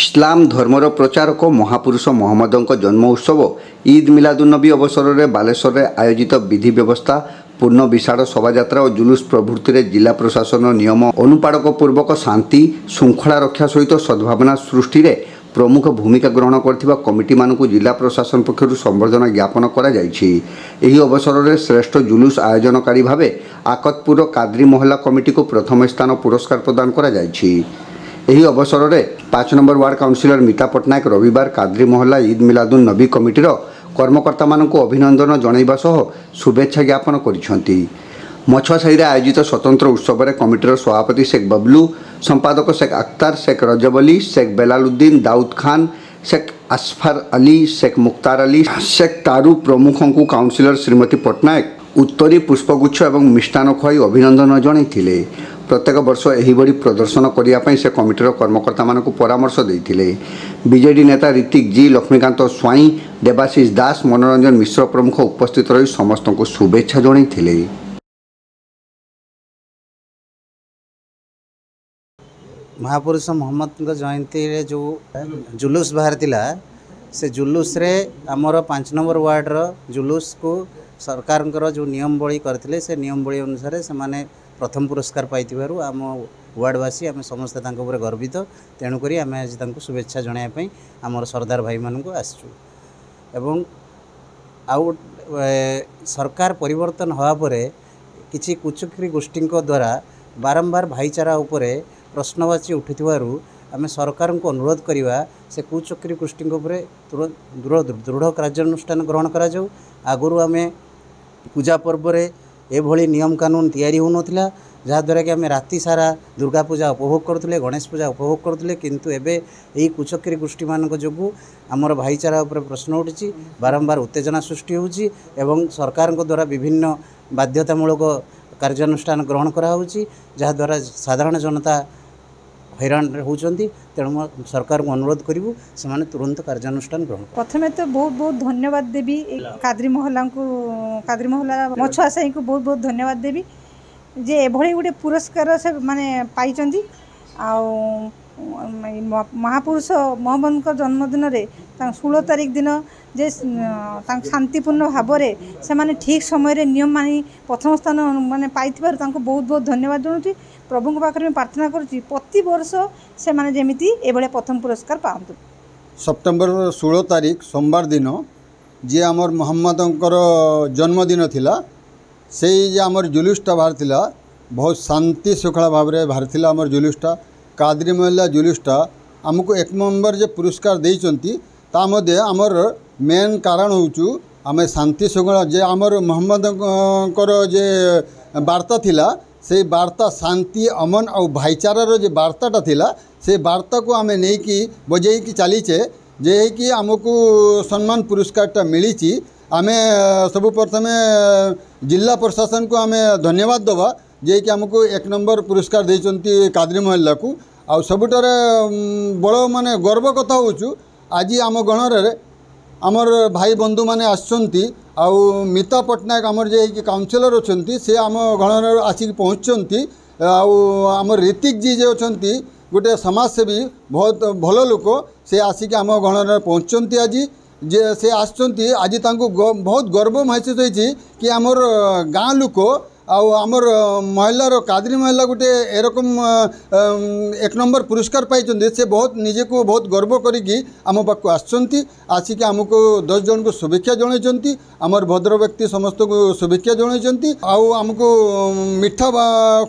ইসলাম ধর্মর প্রচারক মহাপুরুষ মহম্মদঙ্ক জন্ম উৎসব ঈদ মিলাদুন্নবী অবসরের বালেশ্বরে আয়োজিত বিধি ব্যবস্থা পূর্ণ বিশাল শোভাযাত্রা ও জুলুস প্রভৃতিরে জেলা প্রশাসন নিয়ম অনুপাড়ক পূর্বক শান্তি শৃঙ্খলা রক্ষা সহিত সদ্ভাবনা সৃষ্টিরে প্রমুখ ভূমিকা গ্রহণ করা কমিটি মানুষ জেলা প্রশাসন পক্ষ সম্বর্ধনা জ্ঞাপন করা যাইছি এই অবসরের শ্রেষ্ঠ জুলুস আয়োজনকারী ভাবে আকতপুর কাদ্রি মহল্লা কমিটিকে প্রথম স্থান পুরস্কার প্রদান করা যাইছি এই অবসররে 5 নম্বর ওয়ার্ড কাউন্সিলর মিতা পটনায়েক রবিবার কাদরি মহল্লা ঈদ মিলাদুন্নবী কমিটির কর্মকর্তামানক অভিনন্দন জনায়বা সহ শুভেচ্ছা জ্ঞাপন কৰিছন্তি মছয়া সইৰ আয়োজিত স্বতন্ত্র উৎসৱৰ কমিটিৰ সভাপতি শেখ বব্লু সম্পাদক শেখ Akhtar শেখ রজব আলী শেখ বেলালউদ্দিন দাউদ খান শেখ আসফর আলী শেখ মুকতার আলী শেখ তারু প্রমুখক কাউন্সিলর শ্রীমতী পটনায়েক উত্তৰি পুষ্পগুচ্ছ আৰু মিঠান খোৱাই অভিনন্দন জনায়tile प्रत्येक वर्ष यही प्रदर्शन भदर्शन गर्ने कमिटर परामर्श दि विजेडी नेता रितक जी लक्ष्मीकांत स्वई देवाशिष दास मनोरञ्जन मिश्र प्रमुख उपस्थित रही समस्त शुभेच्छा जनैले महापुष महम्मदको जयन्ती जो जुलुस बाँकी छ जुलुस पांच नम्बर वार्ड र को ସରକାରଙ୍କର ଯେଉଁ ନିୟମାବଳୀ କରିଥିଲେ ସେ ନିୟମାବଳୀ ଅନୁସାରେ ସେମାନେ ପ୍ରଥମ ପୁରସ୍କାର ପାଇଥିବାରୁ ଆମ ୱାର୍ଡ଼ବାସୀ ଆମେ ସମସ୍ତେ ତାଙ୍କ ଉପରେ ଗର୍ବିତ ତେଣୁକରି ଆମେ ଆଜି ତାଙ୍କୁ ଶୁଭେଚ୍ଛା ଜଣାଇବା ପାଇଁ ଆମର ସର୍ଦ୍ଦାର ଭାଇମାନଙ୍କୁ ଆସିଛୁ ଏବଂ ଆଉ ସରକାର ପରିବର୍ତ୍ତନ ହେବା ପରେ କିଛି କୁଚୁକିରି ଗୋଷ୍ଠୀଙ୍କ ଦ୍ୱାରା ବାରମ୍ବାର ଭାଇଚାରା ଉପରେ ପ୍ରଶ୍ନବାଚୀ ଉଠୁଥିବାରୁ ଆମେ ସରକାରଙ୍କୁ ଅନୁରୋଧ କରିବା ସେ କୁଚକ୍ରୀ ଗୋଷ୍ଠୀଙ୍କ ଉପରେ ଦୃଢ଼ କାର୍ଯ୍ୟାନୁଷ୍ଠାନ ଗ୍ରହଣ କରାଯାଉ ଆଗରୁ ଆମେ ପୂଜା ପର୍ବରେ ଏଭଳି ନିୟମକାନୁନ ତିଆରି ହେଉନଥିଲା ଯାହାଦ୍ୱାରା କି ଆମେ ରାତି ସାରା ଦୁର୍ଗା ପୂଜା ଉପଭୋଗ କରୁଥିଲେ ଗଣେଶ ପୂଜା ଉପଭୋଗ କରୁଥିଲେ କିନ୍ତୁ ଏବେ ଏହି କୁଚକ୍ରୀ ଗୋଷ୍ଠୀମାନଙ୍କ ଯୋଗୁଁ ଆମର ଭାଇଚାରା ଉପରେ ପ୍ରଶ୍ନ ଉଠୁଛି ବାରମ୍ବାର ଉତ୍ତେଜନା ସୃଷ୍ଟି ହେଉଛି ଏବଂ ସରକାରଙ୍କ ଦ୍ୱାରା ବିଭିନ୍ନ ବାଧ୍ୟତାମୂଳକ କାର୍ଯ୍ୟାନୁଷ୍ଠାନ ଗ୍ରହଣ କରାହେଉଛି ଯାହାଦ୍ୱାରା ସାଧାରଣ ଜନତା হইরাণ হচ্ছেন তেমন সরকার অনুরোধ করবু সে তুরন্ত কার্যানুষ্ঠান গ্রহণ প্রথমে তো বহু বহু ধন্যবাদ দেবী কাদ্রি মহলা কাদ্রি মহলা মছুয়া সাই বহু বহু ধন্যবাদ দেবী যে এভাবে গোটে পুরস্কার সে মানে পাইছেন আ ମହାପୁରୁଷ ମହମ୍ମଦଙ୍କ ଜନ୍ମଦିନରେ ତାଙ୍କ ଷୋହଳ ତାରିଖ ଦିନ ଯେ ତାଙ୍କ ଶାନ୍ତିପୂର୍ଣ୍ଣ ଭାବରେ ସେମାନେ ଠିକ୍ ସମୟରେ ନିୟମ ମାନି ପ୍ରଥମ ସ୍ଥାନ ମାନେ ପାଇଥିବାରୁ ତାଙ୍କୁ ବହୁତ ବହୁତ ଧନ୍ୟବାଦ ଜଣାଉଛି ପ୍ରଭୁଙ୍କ ପାଖରେ ମୁଁ ପ୍ରାର୍ଥନା କରୁଛି ପ୍ରତିବର୍ଷ ସେମାନେ ଯେମିତି ଏଭଳିଆ ପ୍ରଥମ ପୁରସ୍କାର ପାଆନ୍ତୁ ସେପ୍ଟେମ୍ବର ଷୋହଳ ତାରିଖ ସୋମବାର ଦିନ ଯିଏ ଆମର ମହମ୍ମଦଙ୍କର ଜନ୍ମଦିନ ଥିଲା ସେଇ ଯେ ଆମର ଜୁଲୁସଟା ବାହାରିଥିଲା ବହୁତ ଶାନ୍ତି ଶୃଙ୍ଖଳା ଭାବରେ ବାହାରିଥିଲା ଆମର ଜୁଲୁସଟା कादरी महिला जुलूसटा आमको एक नंबर जे पुरस्कार दे आमर मेन कारण हूँ आम शांति शुणा जे आम मोहम्मद जे बार्ता थिला से बार्ता शांति अमन आ भाईचार जो बार्ताटा थिला से बार्ता को आम नहीं कि बजे कि चलीचे जे कि आमको सम्मान पुरस्कार मिली आम सब जिला प्रशासन को आम धन्यवाद दवा कि आमको एक नंबर पुरस्कार देरी महिला को आ सबुठार बड़ मान गर्व कथा आज आम गणर आमर भाई बंधु मैंने आता पट्टनायक आम जे काउनसिलर अच्छा से आम गणर आसिक पहुँचर ऋतिक जी जे अच्छा गोटे समाजसेवी बहुत भल लोक से आसिक आम गणर पहुँचं आज जे से आज तुम बहुत गर्व महसूस होमर गाँ लोक ଆଉ ଆମର ମହିଳାର କାଦ୍ରୀ ମହିଳା ଗୋଟେ ଏରକମ ଏକ ନମ୍ବର ପୁରସ୍କାର ପାଇଛନ୍ତି ସେ ବହୁତ ନିଜକୁ ବହୁତ ଗର୍ବ କରିକି ଆମ ପାଖକୁ ଆସିଛନ୍ତି ଆସିକି ଆମକୁ ଦଶ ଜଣଙ୍କୁ ଶୁଭେଚ୍ଛା ଜଣାଇଛନ୍ତି ଆମର ଭଦ୍ର ବ୍ୟକ୍ତି ସମସ୍ତଙ୍କୁ ଶୁଭେଚ୍ଛା ଜଣାଇଛନ୍ତି ଆଉ ଆମକୁ ମିଠା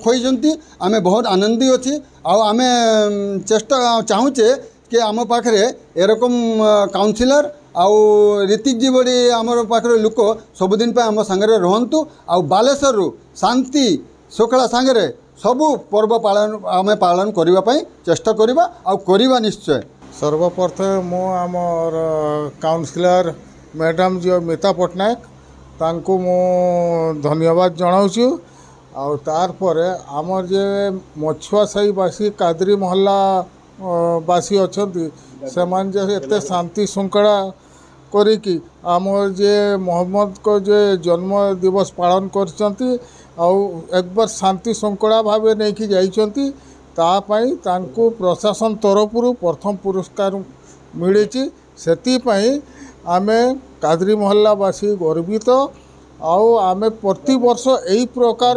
ଖୋଇଛନ୍ତି ଆମେ ବହୁତ ଆନନ୍ଦୀ ଅଛି ଆଉ ଆମେ ଚେଷ୍ଟା ଚାହୁଁଛେ କି ଆମ ପାଖରେ ଏରକମ କାଉନସିଲର ଆଉ ରୀତିକଜୀ ଭଳି ଆମର ପାଖରେ ଲୋକ ସବୁଦିନ ପାଇଁ ଆମ ସାଙ୍ଗରେ ରୁହନ୍ତୁ ଆଉ ବାଲେଶ୍ୱରରୁ ଶାନ୍ତି ଶୁକ୍ଳା ସାଙ୍ଗରେ ସବୁ ପର୍ବ ପାଳନ ଆମେ ପାଳନ କରିବା ପାଇଁ ଚେଷ୍ଟା କରିବା ଆଉ କରିବା ନିଶ୍ଚୟ ସର୍ବପ୍ରଥମେ ମୁଁ ଆମର କାଉନସିଲର ମ୍ୟାଡ଼ାମ୍ ଯିଏ ମିତା ପଟ୍ଟନାୟକ ତାଙ୍କୁ ମୁଁ ଧନ୍ୟବାଦ ଜଣାଉଛି ଆଉ ତାପରେ ଆମର ଯେ ମଛୁଆ ସାହିବାସୀ କାଦ୍ରି ମହଲ୍ଲା ବାସୀ ଅଛନ୍ତି ସେମାନେ ଯେ ଏତେ ଶାନ୍ତି ଶୃଙ୍ଖଳା କରିକି ଆମର ଯିଏ ମହମ୍ମଦଙ୍କ ଯେ ଜନ୍ମ ଦିବସ ପାଳନ କରିଛନ୍ତି ଆଉ ଏକବାର ଶାନ୍ତି ଶୃଙ୍ଖଳା ଭାବେ ନେଇକି ଯାଇଛନ୍ତି ତା ପାଇଁ ତାଙ୍କୁ ପ୍ରଶାସନ ତରଫରୁ ପ୍ରଥମ ପୁରସ୍କାର ମିଳିଛି ସେଥିପାଇଁ ଆମେ କାଦ୍ରି ମହଲ୍ଲାବାସୀ ଗର୍ବିତ ଆଉ ଆମେ ପ୍ରତିବର୍ଷ ଏଇ ପ୍ରକାର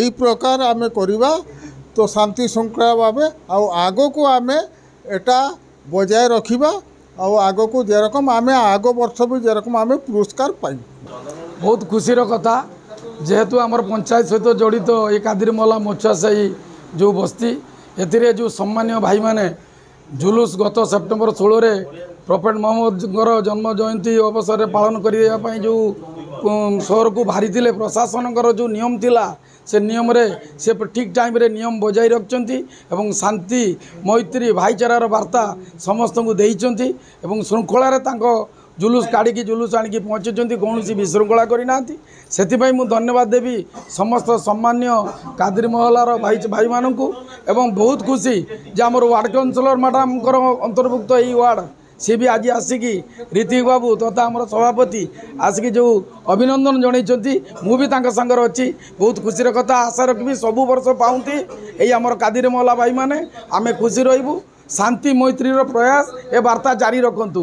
ଏଇ ପ୍ରକାର ଆମେ କରିବା ତ ଶାନ୍ତି ଶୃଙ୍ଖଳା ଭାବେ ଆଉ ଆଗକୁ ଆମେ ଏଇଟା ବଜାୟ ରଖିବା ଆଉ ଆଗକୁ ଯେରକମ ଆମେ ଆଗ ବର୍ଷ ବି ଯେରକମ ଆମେ ପୁରସ୍କାର ପାଇ ବହୁତ ଖୁସିର କଥା ଯେହେତୁ ଆମର ପଞ୍ଚାୟତ ସହିତ ଜଡ଼ିତ ଏ କାଦିରିମଲା ମଛୁଆସାହି ଯେଉଁ ବସ୍ତି ଏଥିରେ ଯେଉଁ ସମ୍ମାନୀୟ ଭାଇମାନେ ଜୁଲୁସ୍ ଗତ ସେପ୍ଟେମ୍ବର ଷୋହଳରେ ପ୍ରଫେଟ୍ ମହମ୍ମଦଙ୍କର ଜନ୍ମ ଜୟନ୍ତୀ ଅବସରରେ ପାଳନ କରିବା ପାଇଁ ଯେଉଁ ସହରକୁ ବାହାରିଥିଲେ ପ୍ରଶାସନଙ୍କର ଯେଉଁ ନିୟମ ଥିଲା ସେ ନିୟମରେ ସେ ଠିକ୍ ଟାଇମ୍ରେ ନିୟମ ବଜାଇ ରଖିଛନ୍ତି ଏବଂ ଶାନ୍ତି ମୈତ୍ରୀ ଭାଇଚାରାର ବାର୍ତ୍ତା ସମସ୍ତଙ୍କୁ ଦେଇଛନ୍ତି ଏବଂ ଶୃଙ୍ଖଳାରେ ତାଙ୍କ ଜୁଲୁସ କାଢ଼ିକି ଜୁଲୁସ ଆଣିକି ପହଞ୍ଚିଛନ୍ତି କୌଣସି ବିଶୃଙ୍ଖଳା କରିନାହାନ୍ତି ସେଥିପାଇଁ ମୁଁ ଧନ୍ୟବାଦ ଦେବି ସମସ୍ତ ସମ୍ମାନୀୟ କାଦିର ମହଲାର ଭାଇ ଭାଇମାନଙ୍କୁ ଏବଂ ବହୁତ ଖୁସି ଯେ ଆମର ୱାର୍ଡ଼ କାଉନସିଲର ମ୍ୟାଡ଼ାମଙ୍କର ଅନ୍ତର୍ଭୁକ୍ତ ଏହି ୱାର୍ଡ଼ সে বি আজ আসিকি ঋতিক বাবু তথা আমার সভাপতি আসিকি যে অভিনন্দন জনাইছেন মু তাঙ্ক সাগরে অছি বহুত খুশির কথা আশা রাখবি সবু বর্ষ পাওতি এই আমার কাদির মহলা ভাই মানে আমি খুশি রহবু শান্তি মৈত্রীর প্রয়াস এ বার্তা জারি রাখতু